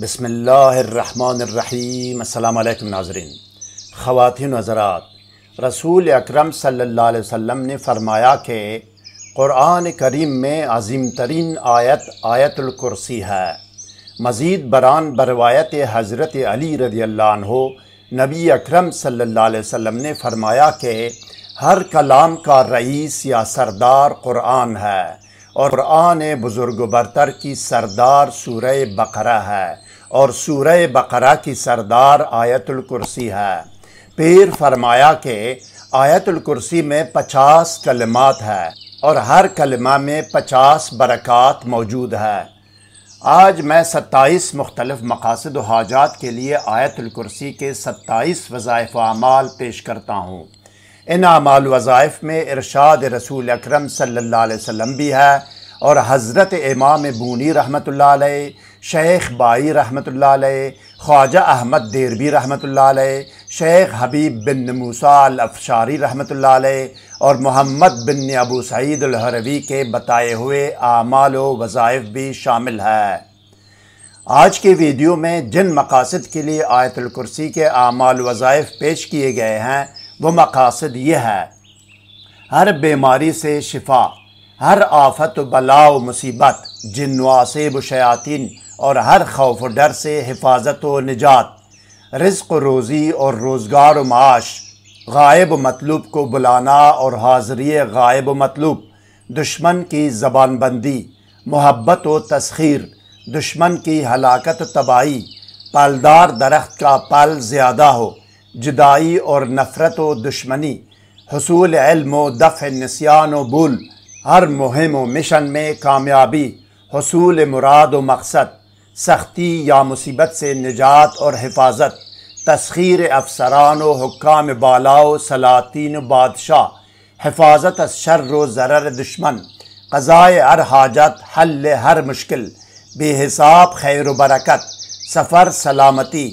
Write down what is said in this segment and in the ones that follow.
बसमीम अल्लाम नाजरीन ख़वातिन हज़रात रसूल अकरम सल्लल्लाहु अलैहि वसल्लम ने फ़रमाया कि क़ुरान करीम में अज़ीम तरीन आयत आयतुल कुर्सी है मज़ीद बरान बरवायत हज़रत अली रदी हो नबी अकरम सल्लल्लाहु अलैहि वसल्लम ने फ़रमाया कि हर कलाम का रईस या सरदार क़ुरान है और क़ुरान बुज़ुर्ग बरतर की सरदार सूरह बकरा है और सूरह बकरा की सरदार आयतुल कुर्सी है पीर फरमाया कि आयतुल कुर्सी में पचास कलमात है और हर कलमा में पचास बरक़ात मौजूद है आज मैं सत्ताईस मुख्तलफ़ मकासद हाजात के लिए आयतुल कुर्सी के सत्ताईस वज़ायफ़ आमाल पेश करता हूँ इनामाल वज़ाइफ में इरशाद रसूल अक्रम सम भी है और हज़रत इमाम बूनी रहमत शेख बाई रहमत ख्वाजा अहमद देरबी रहमत शेख हबीब बिन मूसाल अफशारी रहमत और मोहम्मद बिन अबू अलहरवी के बताए हुए आमाल वज़ाइफ भी शामिल है आज के वीडियो में जिन मकासद के लिए आयतुल के आमाल वज़ाइफ पेश किए गए हैं वो मकासद ये है हर बीमारी से शिफा हर आफत बलाव मुसीबत जिनवासेब शयातिन और हर खौफ डर से हिफाजत व निजात रिज्क रोज़ी और रोज़गार माश गायब मतलूब को बुलाना और हाज़री गायब मतलूब दुश्मन की ज़बान बंदी मोहब्बत व तस्खीर दुश्मन की हलाकत तबाही पलदार दरख्त का पल ज़्यादा हो जुदाई और नफ़रत व दुश्मनी हसूल इल्म व दफ़ नसियान व बुल हर मुहिम व मिशन में कामयाबी हसूल मुराद व मकसद सख्ती या मुसीबत से निजात और हिफाजत तस्खीर अफसरान व हुक्म बालाओ सलातिन बादशाह हिफाजत शर व ज़र दुश्मन क़ज़ाए हर हाजत हल हर मुश्किल बेहिसाब खैर बरकत सफ़र सलामती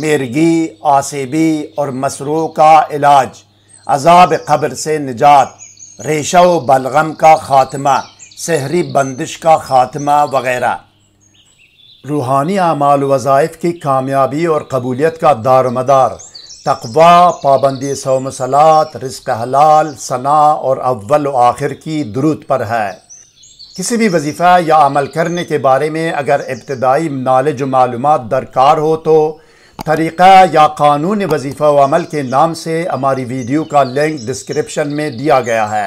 मेरगी आसेबी और मसरू का इलाज अजाब खबर से निजात रेशा व बलगम का खात्मा सहरी बंदिश का खात्मा वगैरह रूहानी अमाल वज़ाइफ की कामयाबी और कबूलियत का मदार तकवा पाबंदी सोम सलात रिस्क हलाल सना और अव्वल आखिर की दरूद पर है किसी भी वजीफ़ा या अमल करने के बारे में अगर इब्तदाई नॉलेज मालूम दरकार हो तो तरीक़ा या कानून वजीफ़ा अमल के नाम से हमारी वीडियो का लिंक डिस्क्रिप्शन में दिया गया है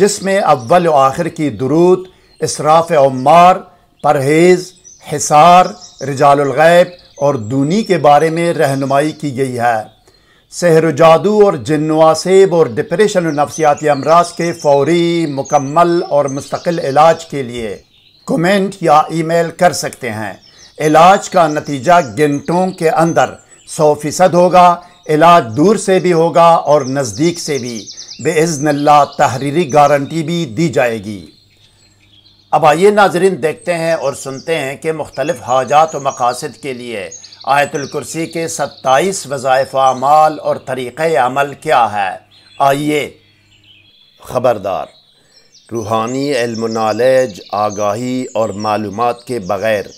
जिसमें अव्वल आखिर की दरूद इसराफ उमार परहेज़ हिसार रजालगैब और दूनी के बारे में रहनुमाई की गई है सहर जादू और जन्वासेब और डिप्रेशन और नफसियाती अमराज के फौरी मुकम्मल और मुस्तकिल इलाज के लिए कमेंट या ईमेल कर सकते हैं इलाज का नतीजा घंटों के अंदर सौ फ़ीसद होगा इलाज दूर से भी होगा और नज़दीक से भी बेज़नल्ला तहरीरी गारंटी भी दी जाएगी अब आइए नाजरीन देखते हैं और सुनते हैं कि मुख्तलिफ़ हाजात व मकासद के लिए आयतुलकर्सी के सत्ताईस वज़ायफ़ अमाल और तरीक़ अमल क्या है आइए ख़बरदार रूहानी इल्म नॉलेज आगाही और मालूम के बग़ैर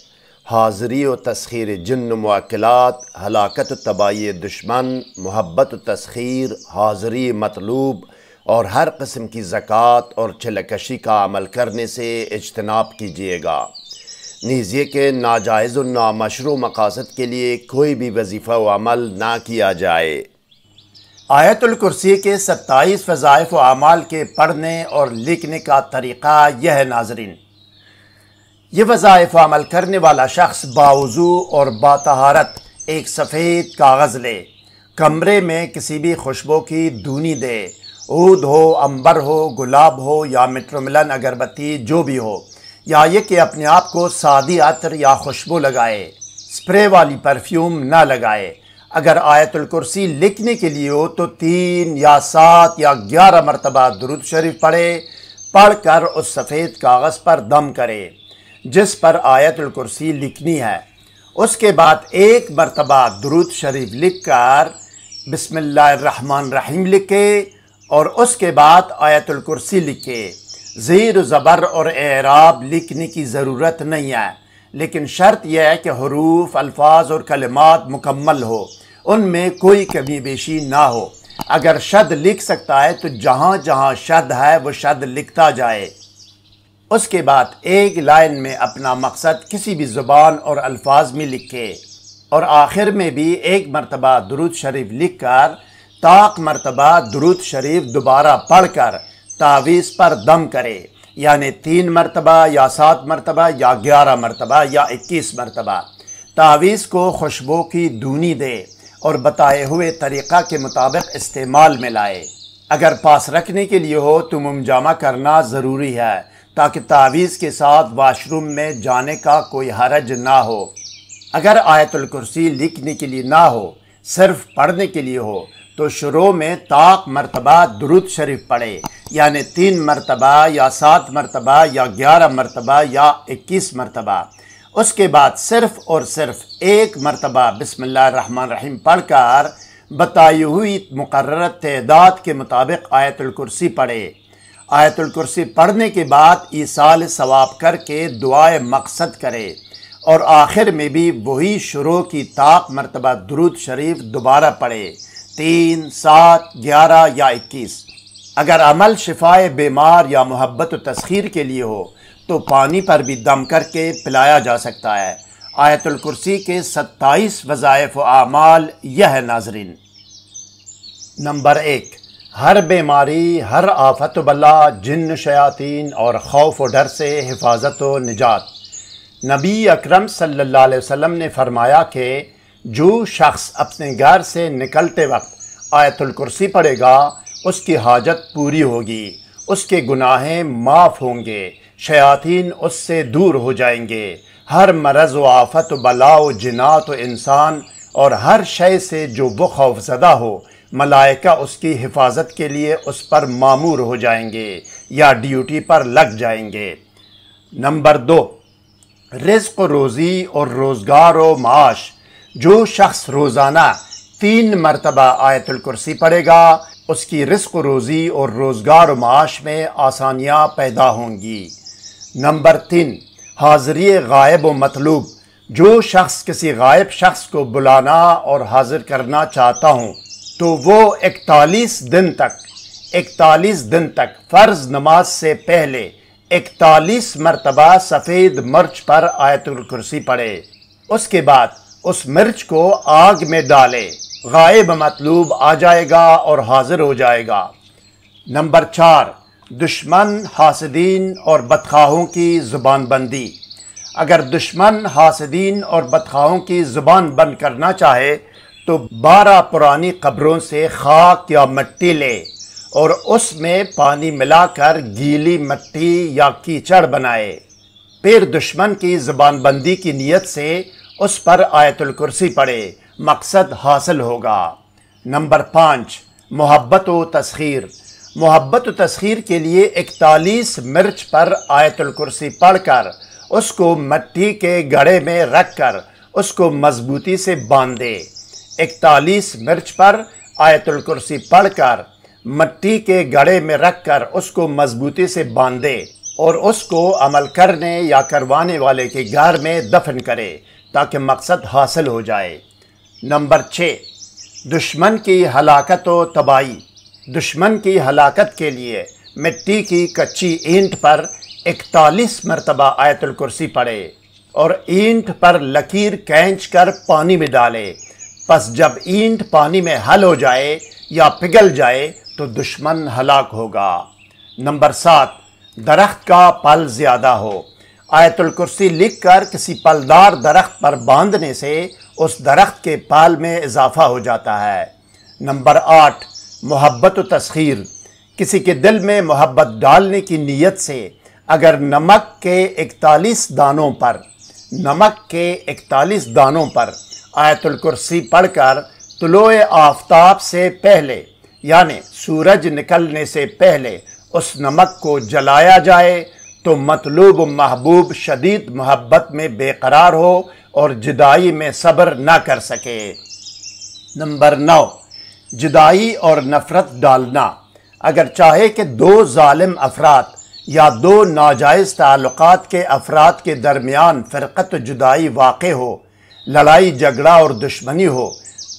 हाज़री व तस्खीर जन्न मौकलात हलाकत तबाही दुश्मन महब्बत तस्खीर हाज़री मतलूब और हर कस्म की ज़क़़त और छलकशी का अमल करने से इजतनाब कीजिएगा नीजिए के नाजायज़ नामशरू मकासद के लिए कोई भी वजीफ़ा व अमल ना किया जाए आयतुल कुर्सी के सत्ताईस वज़ाइफ़ व अमाल के पढ़ने और लिखने का तरीक़ा यह नाजरीन ये वजायफ़ अमल करने वाला शख्स बावजू और बातहारत एक सफ़ेद कागज़ ले कमरे में किसी भी खुशबू की दूनी दे ऊद हो अंबर हो गुलाब हो या मिट्रोमिलन अगरबत्ती जो भी हो या ये कि अपने आप को सादी अतर या खुशबू लगाए स्प्रे वाली परफ्यूम ना लगाए अगर आयतुल कुर्सी लिखने के लिए हो तो तीन या सात या ग्यारह मरतबा दुरुद शरीफ पढ़े पढ़ कर उस सफ़ेद कागज़ पर दम करे जिस पर आयतुल कुर्सी लिखनी है उसके बाद एक मरतबा दरुद शरीफ लिख कर रहीम लिखे और उसके बाद आयतुल कुर्सी लिखे ज़ीर ज़बर और एराब लिखने की ज़रूरत नहीं है लेकिन शर्त यह है कि हरूफ अल्फाज और कलमात मुकम्मल हो उनमें कोई कमी बेशी ना हो अगर शद लिख सकता है तो जहाँ जहाँ शद है वो शद लिखता जाए उसके बाद एक लाइन में अपना मकसद किसी भी ज़ुबान और अल्फाज में लिखे और आखिर में भी एक मरतबा दुरुद शरीफ लिख कर ताक मरतबा दुरुद शरीफ दोबारा पढ़ कर तावीज़ पर दम करे यानि तीन मरतबा या सात मरतबा या ग्यारह मरतबा या इक्कीस मरतबा तावीज़ को खुशबू की दूनी दे और बताए हुए तरीक़ा के मुताबिक इस्तेमाल में लाए अगर पास रखने के लिए हो तो मुमजामा करना ज़रूरी है ताकि तावीज़ के साथ वाशरूम में जाने का कोई हरज ना हो अगर आयतुल कुर्सी लिखने के लिए ना हो सिर्फ पढ़ने के लिए हो तो शुरू में ताक मरतबा दुरुद शरीफ पढ़े यानि तीन मरतबा या सात मरतबा या ग्यारह मरतबा या इक्कीस मरतबा उसके बाद सिर्फ और सिर्फ एक मरतबा बसमीम पढ़ कर बताई हुई मुकर तदाद के मुताबिक आयतुल कुर्सी पढ़े आयतुल कुर्सी पढ़ने के बाद ईसाल सवाब करके दुआए मकसद करे और आखिर में भी वही शुरू की ताक मरतबा दरुद शरीफ दोबारा पढ़े तीन सात ग्यारह या इक्कीस अगर अमल शिफाए बीमार या मोहब्बत तस्खीर के लिए हो तो पानी पर भी दम करके पिलाया जा सकता है आयतुल कुर्सी के सत्ताईस वज़ायफ़ आमाल यह नाजरीन नंबर एक हर बीमारी हर आफत बला जिन शयातीन और खौफ व डर से हिफाजत व निजात नबी अकरम सल्लल्लाहु अलैहि वसल्लम ने फरमाया कि जो शख्स अपने घर से निकलते वक्त आयतुल कुर्सी पढ़ेगा उसकी हाजत पूरी होगी उसके गुनाहें माफ़ होंगे शयातीन उससे दूर हो जाएंगे हर मरज़ व आफत बला व जिनात व इंसान और हर शय से जो वो खौफजदा हो मलाइका उसकी हिफाजत के लिए उस पर मामूर हो जाएंगे या ड्यूटी पर लग जाएंगे नंबर दो रिज्क रोज़ी और रोज़गार व माश जो शख्स रोज़ाना तीन मरतबा आयतुल कुर्सी पढ़ेगा उसकी रिस्क रोज़ी और रोज़गार माश में आसानियाँ पैदा होंगी नंबर तीन हाज़री गायब व मतलूब जो शख्स किसी गायब शख्स को बुलाना और हाजिर करना चाहता हूँ तो वो इकतालीस दिन तक इकतालीस दिन तक फ़र्ज नमाज से पहले इकतालीस मरतबा सफ़ेद मिर्च पर आयतुल कुर्सी पढ़े उसके बाद उस मिर्च को आग में डाले गायब मतलूब आ जाएगा और हाजिर हो जाएगा नंबर चार दुश्मन हासदीन और बदखाहों की ज़ुबान बंदी अगर दुश्मन हासदीन और बदखाहों की ज़ुबान बंद करना चाहे तो बारह पुरानी कब्रों से खाक या मिट्टी ले और उसमें पानी मिलाकर गीली मिट्टी या कीचड़ बनाए फिर दुश्मन की ज़बानबंदी की नीयत से उस पर आयतुल कुर्सी पड़े मकसद हासिल होगा नंबर पाँच मोहब्बत व तस्खीर मोहब्बत तस्खीर के लिए इकतालीस मिर्च पर आयतुल कुर्सी पढ़कर उसको मट्टी के गड़े में रख कर उसको मजबूती से बांध दे इकतालीस मिर्च पर आयतुल कुर्सी पढ़कर मट्टी के गड़े में रखकर उसको मजबूती से बांधे और उसको अमल करने या करवाने वाले के घर में दफन करे ताकि मकसद हासिल हो जाए नंबर छः दुश्मन की हलाकत व तबाही दुश्मन की हलाकत के लिए मिट्टी की कच्ची ईंट पर इकतालीस मरतबा आयतुल कुर्सी पड़े और ईंट पर लकीर कैंच कर पानी में डाले बस जब ईंट पानी में हल हो जाए या पिघल जाए तो दुश्मन हलाक होगा नंबर सात दरख्त का पल ज़्यादा हो आयतुल कुर्सी लिख कर किसी पलदार दरख्त पर बांधने से उस दरख्त के पाल में इजाफा हो जाता है नंबर आठ मोहब्बत तस्खीर किसी के दिल में मोहब्बत डालने की नीयत से अगर नमक के इकतालीस दानों पर नमक के इकतालीस दानों पर आयतुल कुर्सी पढ़कर तुलोए आफ्ताब से पहले यानि सूरज निकलने से पहले उस नमक को जलाया जाए तो मतलूब महबूब शदीद मोहब्बत में बेकरार हो और जुदाई में सब्र ना कर सके नंबर नौ जुदाई और नफ़रत डालना अगर चाहे कि दो ालिम अफराद या दो नाजायज़ ताल्लुक़ के अफराद के दरमियान फ़िरक़त जुदाई वाक़ हो लड़ाई झगड़ा और दुश्मनी हो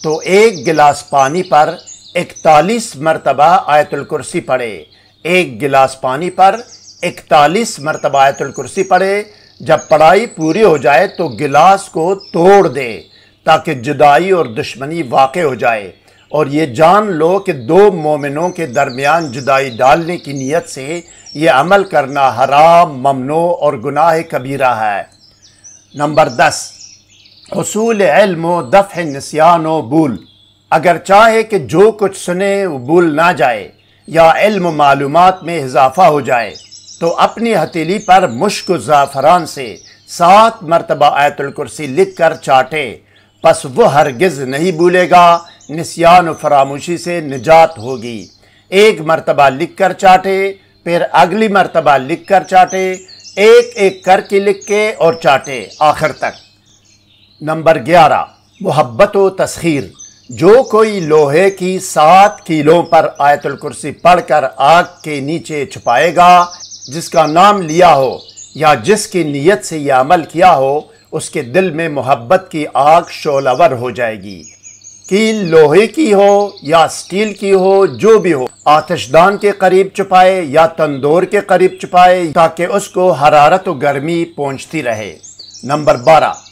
तो एक गिलास पानी पर इकतालीस मरतबा आयतुल कुर्सी पड़े एक गिलास पानी पर इकतालीस मरतबा आयतुल कुर्सी पड़े जब पढ़ाई पूरी हो जाए तो गिलास को तोड़ दे ताकि जुदाई और दुश्मनी वाक़ हो जाए और ये जान लो कि दो मोमिनों के दरमियान जुदाई डालने की नीयत से ये अमल करना हराम ममनो और गुनाह कबीरा है नंबर दस असूल इल्म व दफ़ नसियान व भूल अगर चाहे कि जो कुछ सुने वो भूल ना जाए या इल्म मालूम में इजाफा हो जाए तो अपनी हथेली पर मुश्क ज़ाफ़रान से सात मरतबा आयतुलकुरसी लिख कर चाटे बस वो हरगिज़ नहीं भूलेगा नसियान फरामोशी से निजात होगी एक मरतबा लिख कर चाटे फिर अगली मरतबा लिख कर चाटे एक एक करके लिख के और चाटे आखिर तक नंबर ग्यारह मोहब्बत व तस्खीर जो कोई लोहे की सात कीलों पर आयतुल कुर्सी पढ़कर आग के नीचे छुपाएगा जिसका नाम लिया हो या जिसकी नीयत से यह अमल किया हो उसके दिल में मोहब्बत की आग शोलावर हो जाएगी कील लोहे की हो या स्टील की हो जो भी हो आतशदान के करीब छुपाए या तंदूर के करीब छुपाए ताकि उसको हरारत और गर्मी पहुंचती रहे नंबर बारह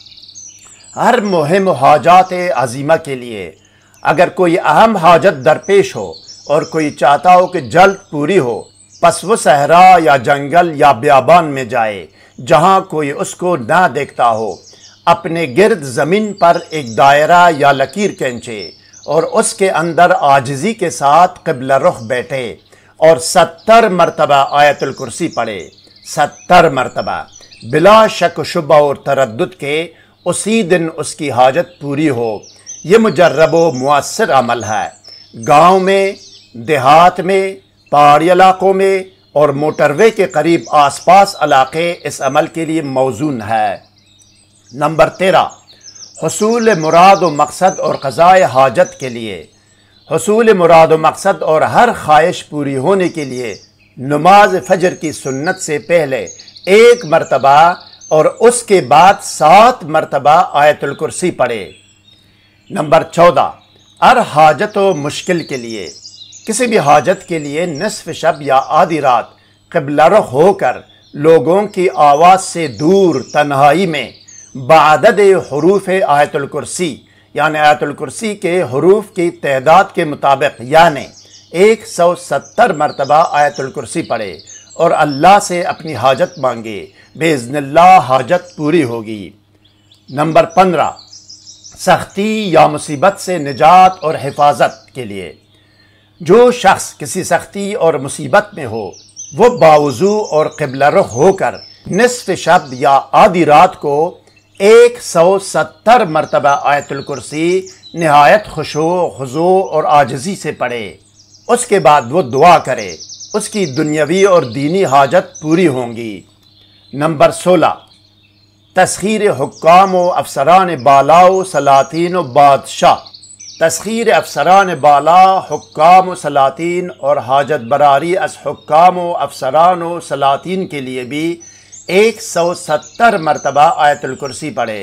हर मुहिम हाजात अजीमा के लिए अगर कोई अहम हाजत दरपेश हो और कोई चाहता हो कि जल्द पूरी हो बस वो सहरा या जंगल या ब्याबान में जाए जहाँ कोई उसको ना देखता हो अपने गिरद ज़मीन पर एक दायरा या लकीर कैंचे और उसके अंदर आजजी के साथ कबल रुख बैठे और सत्तर मरतबा आयतुल कुर्सी पढ़े सत्तर मरतबा बिला शक शुबा और तरद के उसी दिन उसकी हाजत पूरी हो ये मुजर्रब व अमल है गांव में देहात में पहाड़ी इलाक़ों में और मोटरवे के करीब आस पास इलाके इस अमल के लिए मौजून है नंबर तेरह हसूल मुराद व मकसद और कज़ाए हाजत के लिए हसूल मुराद व मकसद और हर ख्वाहिश पूरी होने के लिए नमाज फजर की सुन्नत से पहले एक मरतबा और उसके बाद सात मरतबा आयतुल कुर्सी पढ़े नंबर चौदह अर हाजत व मुश्किल के लिए किसी भी हाजत के लिए नसफ शब या आधी रात कबलर होकर लोगों की आवाज़ से दूर तन्हाई में बदद हरूफ आयतुल कुर्सी यानि आयतुल कुर्सी के हरूफ की तदाद के मुताबिक यानि एक सौ सत्तर मरतबा आयतुल कुर्सी पढ़े और अल्लाह से अपनी हाजत मांगे बेजनल्ला हाजत पूरी होगी नंबर पंद्रह सख्ती या मुसीबत से निजात और हिफाजत के लिए जो शख्स किसी सख्ती और मुसीबत में हो वो बावजू और कबला होकर नसफ शब्द या आधी रात को एक सौ सत्तर मरतबा आयतुलकुर्सी नहायत खुशो खजो और आजजी से पढ़े उसके बाद वो दुआ करे उसकी दुनियावी और दीनी हाजत पूरी होंगी नंबर सोलह तस्खीर हुकाम व अफसरान बाला व सलातिन व बादशाह तस्खीर अफसरान बाला हुकाम व सलातिन और हाजत बरारी अस हकाम व अफसरान व सलातिन के लिए भी एक सौ सत्तर मरतबा आयतुलकुर्सी पढ़े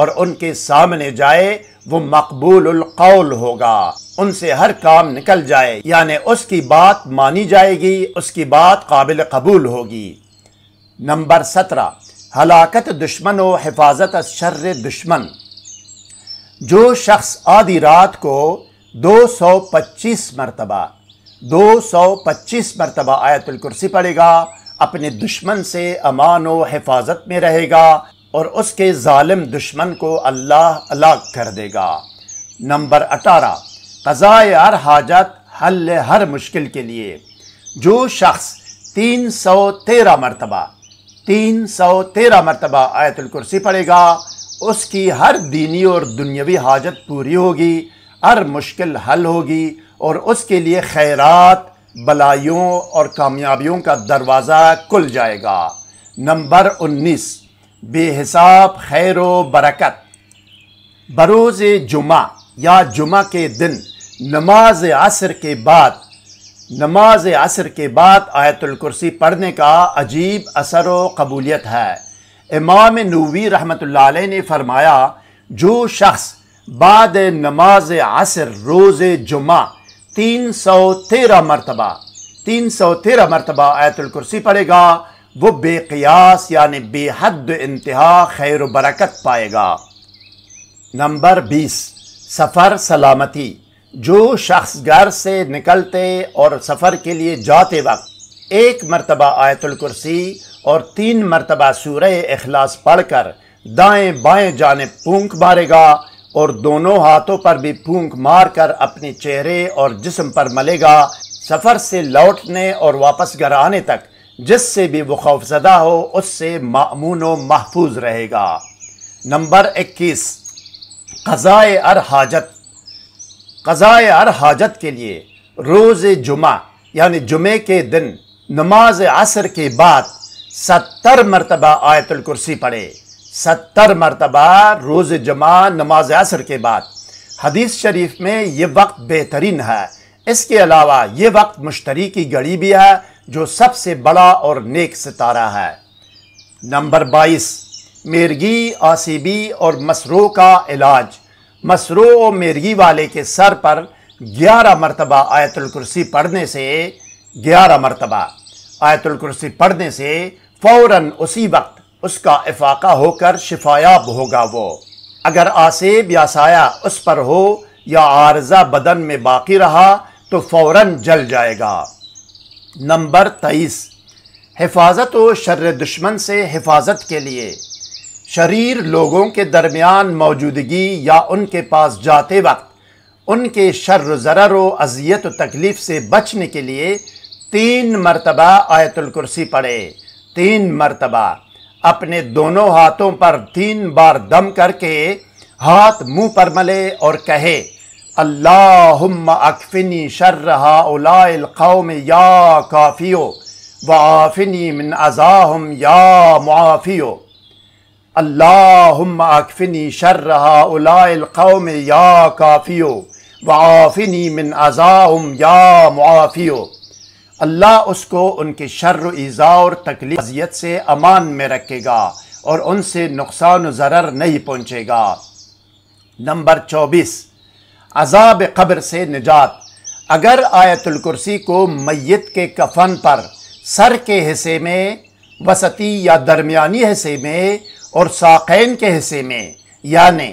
और उनके सामने जाए वो मकबूलकौल होगा उनसे हर काम निकल जाए यानि उसकी बात मानी जाएगी उसकी बात काबिल कबूल होगी नंबर सत्रह हलाकत दुश्मन व हिफाजत शर्र दुश्मन जो शख्स आधी रात को 225 मरतबा 225 मरतबा आयतुल कुर्सी पढ़ेगा अपने दुश्मन से अमान व हिफाजत में रहेगा और उसके जालिम दुश्मन को अल्लाह अलग कर देगा नंबर अठारह कज़ाए हर हाजत हल हर मुश्किल के लिए जो शख्स तीन सौ तेरह मरतबा तीन सौ तेरह मरतबा आयतुल कुर्सी पड़ेगा उसकी हर दीनी और दुनियावी हाजत पूरी होगी हर मुश्किल हल होगी और उसके लिए खैरात बलाइयों और कामयाबियों का दरवाज़ा खुल जाएगा नंबर उन्नीस बेहिसाब खैर व बरकत बरोज़ जुमा या जुमा के दिन नमाज असर के बाद नमाज असर के बाद आयतुल कुर्सी पढ़ने का अजीब असर व कबूलियत है इमाम नूवी रहमत ने फरमाया जो शख्स बाद नमाज असर रोज़ जुमा तीन सौ तेरह मरतबा तीन सौ तेरह मरतबा आयतुल कुर्सी पढ़ेगा वो बेकयास यानि बेहद इंतहा खैर बरकत पाएगा नंबर बीस सफ़र सलामती जो शख्स घर से निकलते और सफ़र के लिए जाते वक्त एक मरतबा आयतुल कुर्सी और तीन मरतबा सूर अखलास पढ़कर दाएं बाएं जाने पूंक मारेगा और दोनों हाथों पर भी पूंक मार कर अपने चेहरे और जिसम पर मलेगा सफ़र से लौटने और वापस घर आने तक जिससे भी वो खौफजदा हो उससे मामून महफूज रहेगा नंबर इक्कीस क़ज़ाए अर हाजत क़ज़ाए हर हाजत के लिए रोज़ जुमा यानि जुमे के दिन नमाज असर के बाद सत्तर मरतबा आयतुल कुर्सी पढ़े सत्तर मरतबा रोज़ जुमा नमाज असर के बाद हदीस शरीफ में ये वक्त बेहतरीन है इसके अलावा ये वक्त मुश्तरी की घड़ी भी है जो सबसे बड़ा और नेक सितारा है नंबर बाईस मेरगी आसीबी और मसरों का इलाज मसरू मेरगी वाले के सर पर ग्यारह मरतबा आयतुल कुर्सी पढ़ने से ग्यारह मरतबा आयतुल कुर्सी पढ़ने से फ़ौर उसी वक्त उसका इफाका होकर शिफायाब होगा वो अगर आसेब या साया उस पर हो या आरजा बदन में बाकी रहा तो फ़ौर जल जाएगा नंबर तेईस हिफाजत व शर दुश्मन से हिफाजत के लिए शरीर लोगों के दरमियान मौजूदगी या उनके पास जाते वक्त उनके शर जर्र व अजियत तकलीफ़ से बचने के लिए तीन मरतबा आयतुल कुर्सी पढ़े तीन मरतबा अपने दोनों हाथों पर तीन बार दम करके हाथ मुंह पर मले और कहे अल्लाहुम्म अकफिनी शर्र हाउलाइल कौम या काफ़ियो व आफिनी मिन अज़ाहम या मुआफ़ियो अल्लाहुम्मा अकफिनी शर्रहा उलाइल कौम या काफियो वाफिनी मिन अज़ाउम या मुआफियो अल्लाह उसको उनके शर्र ईज़ा और तकलीफियत से अमान में रखेगा और उनसे नुकसान ज़र नहीं पहुँचेगा नंबर चौबीस अजाब कब्र से निजात अगर आयतुल को मैत के कफन पर सर के हिस्से में वसती या दरमिया हिस्से में और साकैन के हिस्से में यानि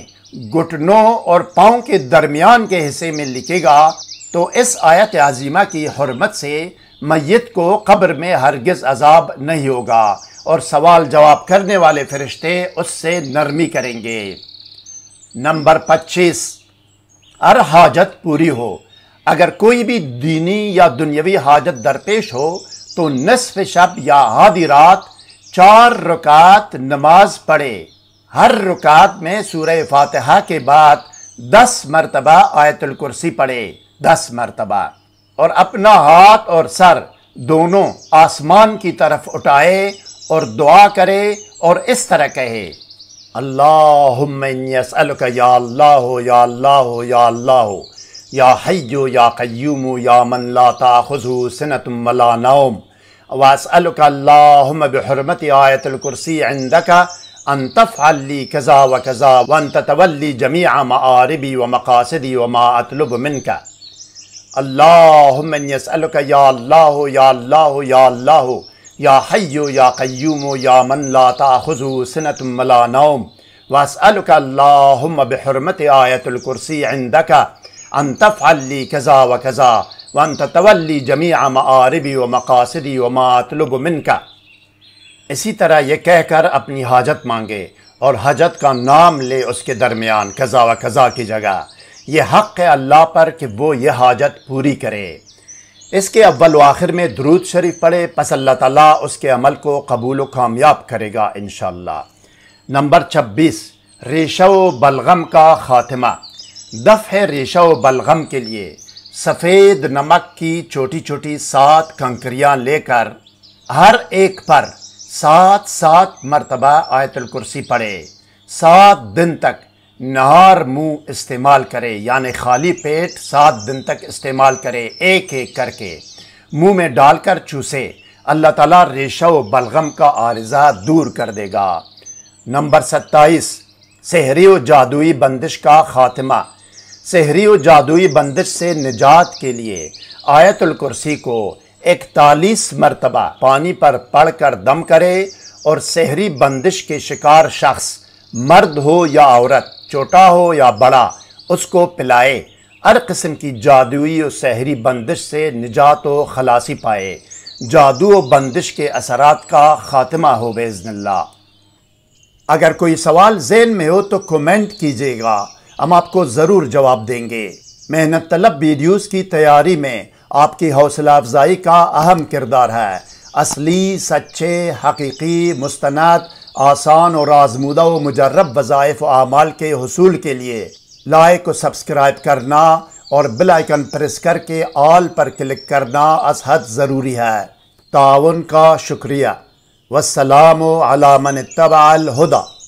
घुटनों और पाँव के दरमियान के हिस्से में लिखेगा तो इस आयत आज़ीमा की हरमत से मैत को कब्र में हरगज़ अजाब नहीं होगा और सवाल जवाब करने वाले फरिश्ते उससे नरमी करेंगे नंबर पच्चीस अर हाजत पूरी हो अगर कोई भी दीनी या दुनियावी हाजत दरपेश हो तो नसफ शब या आधी रात चार रुकात नमाज पढ़े हर रुकात में सूर्य फातहा के बाद दस मरतबा आयतुल कुर्सी पढ़े दस मरतबा और अपना हाथ और सर दोनों आसमान की तरफ उठाए और दुआ करे और इस तरह कहे अल्लाह या अल्लाह या अल्लाह या अल्लाह या या या मन ला खुजू सनतम वला नौम وأسألك اللهم بحرمة آية الكرسي عندك أن تفعل لي كذا وكذا وأن تتولي جميع مآربي ومقاصدي وما أطلب منك اللهم إني أسألك يا الله يا الله يا الله يا حي يا قيوم يا من لا تأخذ سنة ولا نوم وأسألك اللهم بحرمة آية الكرسي عندك أن تفعل لي كذا وكذا वन तवली जमी आरबी व मकासदी व मातलब मिनका इसी तरह ये कहकर अपनी हाजत मांगे और हजत का नाम ले उसके दरमियान कज़ा व कज़ा की जगह ये हक़ है अल्लाह पर कि वो ये हाजत पूरी करे इसके अव्वल आखिर में दरूद शरीफ पढ़े पस अल्लाह ताली उसके अमल को कबूल कामयाब करेगा इन नंबर छब्बीस व बलगम का ख़ात्मा दफ़ है रेशो बलगम के लिए सफ़ेद नमक की छोटी छोटी सात कंकरियाँ लेकर हर एक पर सात सात मरतबा आयतुल कुर्सी पड़े सात दिन तक नहार मुंह इस्तेमाल करे यानि खाली पेट सात दिन तक इस्तेमाल करे एक एक करके मुंह में डालकर चूसे अल्लाह ताला रेशा व बलगम का आरजा दूर कर देगा नंबर सत्ताईस सहरी व जादुई बंदिश का खात्मा सहरी व जादुई बंदिश से निजात के लिए आयतुल कुर्सी को इकतालीस मरतबा पानी पर पड़ कर दम करे और सहरी बंदिश के शिकार शख्स मर्द हो या औरत छोटा हो या बड़ा उसको पिलाए हर किस्म की जादुई और सहरी बंदिश से निजात व खलासी पाए जादू व बंदिश के असरात का ख़ात्मा हो बेजनल्ला अगर कोई सवाल जेन में हो तो कमेंट कीजिएगा हम आपको ज़रूर जवाब देंगे मेहनत तलब वीडियोस की तैयारी में आपकी हौसला अफजाई का अहम किरदार है असली सच्चे हकीकी मुस्ंद आसान और आजमूदा व मुजरब वज़ाइफ आमाल के हसूल के लिए लाइक को सब्सक्राइब करना और बेल आइकन प्रेस करके ऑल पर क्लिक करना असहद ज़रूरी है ताउन का शुक्रिया वसलाम अला मन तबाल हुदा